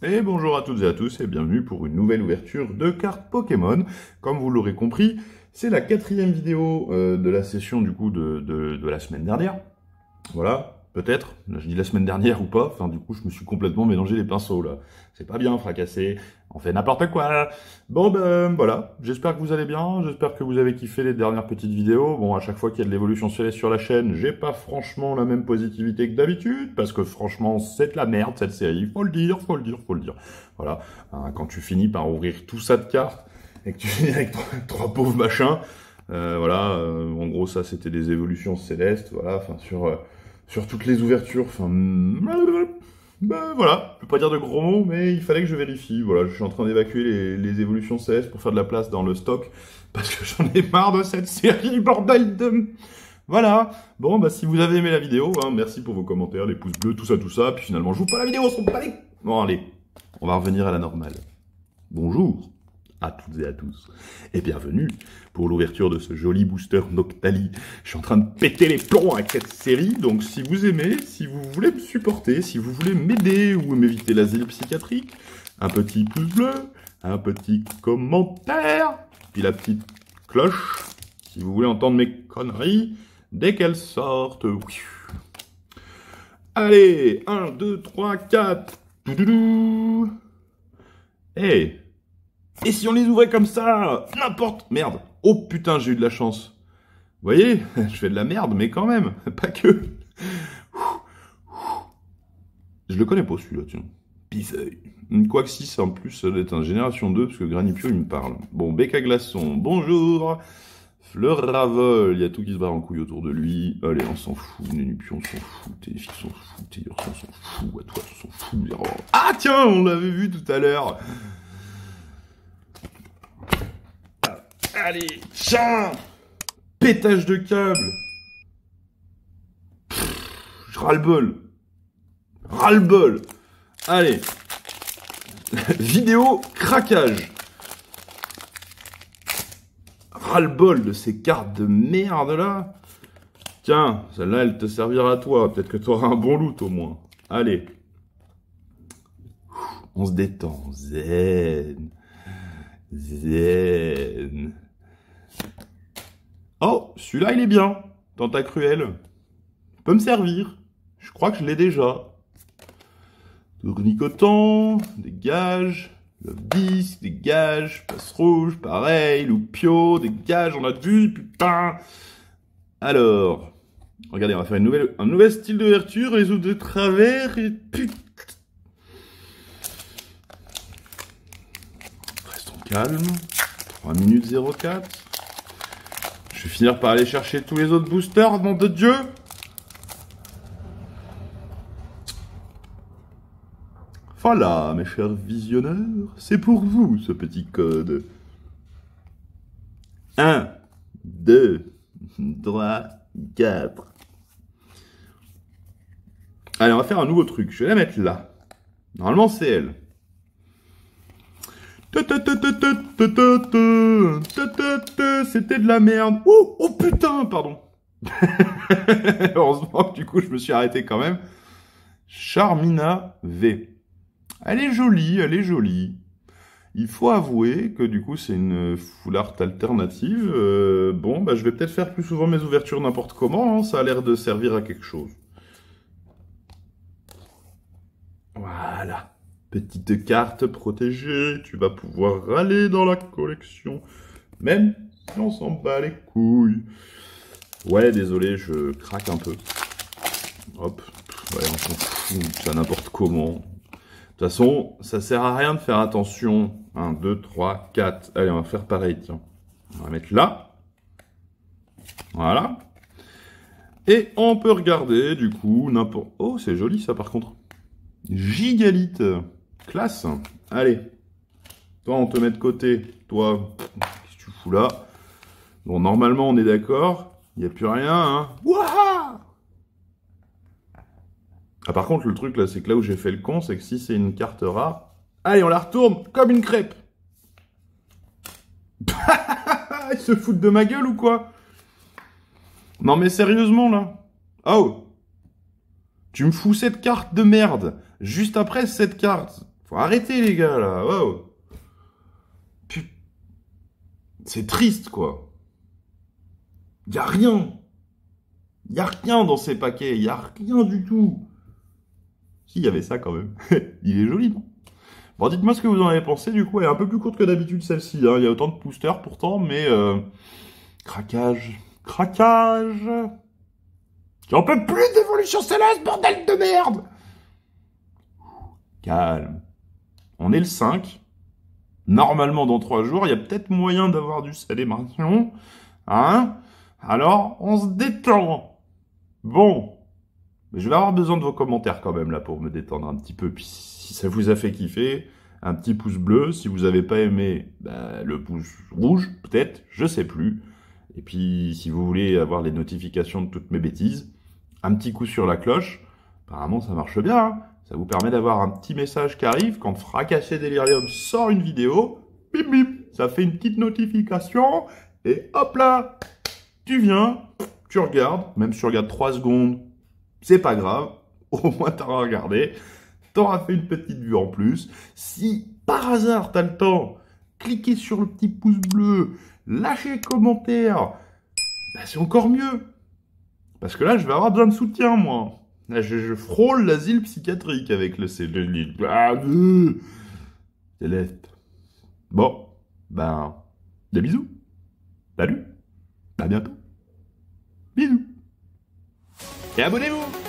Et bonjour à toutes et à tous et bienvenue pour une nouvelle ouverture de cartes Pokémon. Comme vous l'aurez compris, c'est la quatrième vidéo euh, de la session du coup de la semaine dernière. Voilà, peut-être, je dis la semaine dernière ou pas, enfin du coup je me suis complètement mélangé les pinceaux là. C'est pas bien, fracassé, on fait n'importe quoi. Bon ben voilà, j'espère que vous allez bien, j'espère que vous avez kiffé les dernières petites vidéos. Bon à chaque fois qu'il y a de l'évolution céleste sur la chaîne, j'ai pas franchement la même positivité que d'habitude, parce que franchement c'est de la merde cette série, faut le dire, faut le dire, faut le dire. Voilà, hein, quand tu finis par ouvrir tout ça de cartes, et que tu finis avec trois, pauvres machins, euh, voilà, euh, en gros ça c'était des évolutions célestes, voilà, enfin sur... Euh, sur toutes les ouvertures. Enfin, ben, voilà, je peux pas dire de gros mots, mais il fallait que je vérifie. Voilà, je suis en train d'évacuer les, évolutions CS pour faire de la place dans le stock parce que j'en ai marre de cette série du bordel de. Voilà. Bon, bah si vous avez aimé la vidéo, hein, merci pour vos commentaires, les pouces bleus, tout ça, tout ça. Puis finalement, je vous pas la vidéo, on se pas Bon, allez, on va revenir à la normale. Bonjour à toutes et à tous. Et bienvenue pour l'ouverture de ce joli booster Noctali. Je suis en train de péter les plombs avec cette série, donc si vous aimez, si vous voulez me supporter, si vous voulez m'aider ou m'éviter l'asile psychiatrique, un petit pouce bleu, un petit commentaire, puis la petite cloche, si vous voulez entendre mes conneries, dès qu'elles sortent. Allez, 1, 2, 3, 4. Et Hey et si on les ouvrait comme ça N'importe Merde Oh putain, j'ai eu de la chance Vous voyez Je fais de la merde, mais quand même Pas que Je le connais pas celui-là, tiens. Piseuil. Quoique si, en plus est un Génération 2, parce que Granipio, il me parle. Bon, Becca glaçon, bonjour Fleur Ravol, il y a tout qui se barre en couille autour de lui. Allez, on s'en fout, Nénupion, on s'en fout, Téléfix, on s'en fout, Téléfix, on s'en fout, à toi, on s'en fout. Ah tiens, on l'avait vu tout à l'heure Allez, tiens Pétage de câble Je ras bol ras bol Allez Vidéo craquage ras bol de ces cartes de merde là Tiens, celle-là elle te servira à toi, peut-être que tu auras un bon loot au moins. Allez on se détend, zen, zen. Oh, celui-là, il est bien, dans ta cruelle. Peut me servir. Je crois que je l'ai déjà. Tournicotant, dégage. Love disc, dégage. Passe rouge, pareil. Loupio, dégage. On a vu, putain. Alors, regardez, on va faire une nouvelle, un nouvel style d'ouverture. Les autres de travers et putain. Restons calmes. 3 minutes 04. Je vais finir par aller chercher tous les autres boosters, nom de Dieu Voilà, mes chers visionneurs, c'est pour vous ce petit code. 1, 2, 3, 4. Allez, on va faire un nouveau truc. Je vais la mettre là. Normalement, c'est elle. C'était de la merde. Oh, oh putain, pardon. Heureusement que du coup, je me suis arrêté quand même. Charmina V. Elle est jolie, elle est jolie. Il faut avouer que du coup, c'est une foulard alternative. Euh, bon, bah, je vais peut-être faire plus souvent mes ouvertures n'importe comment. Hein. Ça a l'air de servir à quelque chose. Voilà. Petite carte protégée, tu vas pouvoir aller dans la collection, même si on s'en bat les couilles. Ouais, désolé, je craque un peu. Hop, on s'en fout, ça n'importe comment. De toute façon, ça sert à rien de faire attention. 1, 2, 3, 4. Allez, on va faire pareil, tiens. On va mettre là. Voilà. Et on peut regarder, du coup, n'importe... Oh, c'est joli, ça, par contre. Gigalite Classe. Allez. Toi, on te met de côté. Toi, qu'est-ce que tu fous là Bon, normalement, on est d'accord. Il n'y a plus rien, hein Wouah ah, par contre, le truc, là, c'est que là où j'ai fait le con, c'est que si c'est une carte rare... Allez, on la retourne comme une crêpe Ils se foutent de ma gueule ou quoi Non, mais sérieusement, là ah, Oh Tu me fous cette carte de merde Juste après cette carte faut arrêter, les gars, là. C'est triste, quoi. Y a rien. Y a rien dans ces paquets. Y a rien du tout. S'il y avait ça, quand même. Il est joli, non Bon, dites-moi ce que vous en avez pensé. Du coup, elle est un peu plus courte que d'habitude, celle-ci. Hein. Il y a autant de boosters, pourtant, mais... Euh, craquage. Craquage J'en peux plus d'évolution céleste, bordel de merde Calme. On est le 5. Normalement, dans 3 jours, il y a peut-être moyen d'avoir du célébration. Hein Alors, on se détend. Bon. Mais je vais avoir besoin de vos commentaires quand même, là, pour me détendre un petit peu. Puis, si ça vous a fait kiffer, un petit pouce bleu. Si vous n'avez pas aimé, bah, le pouce rouge, peut-être, je sais plus. Et puis, si vous voulez avoir les notifications de toutes mes bêtises, un petit coup sur la cloche. Apparemment, ça marche bien. Hein. ça vous permet d'avoir un petit message qui arrive quand Fracasser Delirium sort une vidéo. Bim bim, ça fait une petite notification. Et hop là, tu viens, tu regardes. Même si tu regardes 3 secondes, c'est pas grave. Au moins, tu auras regardé. T'auras fait une petite vue en plus. Si par hasard, tu as le temps, cliquez sur le petit pouce bleu, lâchez un commentaire. Bah, c'est encore mieux. Parce que là, je vais avoir besoin de soutien, moi. Ah, je, frôle l'asile psychiatrique avec le cellulite. Ah, euh, Bon, ben, des bisous. Salut. À bientôt. Bisous. Et abonnez-vous